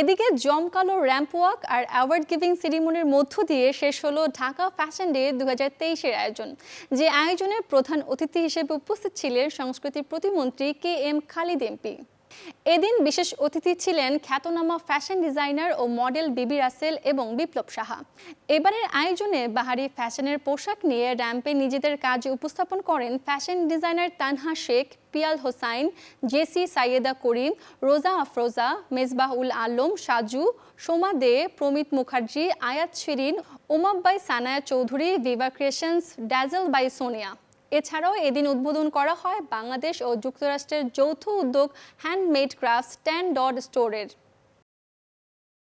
এদিকে জমকালো ramp walk আর অ্যাওয়ার্ড গিভিং সিরিমনির মধ্য দিয়ে শেষ হলো ঢাকা ফ্যাশন ডে দু হাজার আয়োজন যে আয়োজনের প্রধান অতিথি হিসেবে উপস্থিত ছিলেন সংস্কৃতি প্রতিমন্ত্রী কে এম খালিদ এমপি এদিন বিশেষ অতিথি ছিলেন খ্যাতনামা ফ্যাশন ডিজাইনার ও মডেল বিবি রাসেল এবং বিপ্লব সাহা এবারের আয়োজনে বাহারি ফ্যাশনের পোশাক নিয়ে র্যাম্পে নিজেদের কাজ উপস্থাপন করেন ফ্যাশন ডিজাইনার তানহা শেখ পিয়াল হোসাইন জেসি সাইয়েদা করিম রোজা আফরোজা মেজবাহ উল আলম সাজু সোমা দে প্রমিত মুখার্জি আয়াত শিরিন উমাব্বাই Sanaya Chowdhury Viva creations dazzle by Sonia এছাড়াও এদিন উদ্বোধন করা হয় বাংলাদেশ ও যুক্তরাষ্ট্রের যৌথ উদ্যোগ হ্যান্ডমেড ক্রাফট স্ট্যান্ড ডট স্টোরের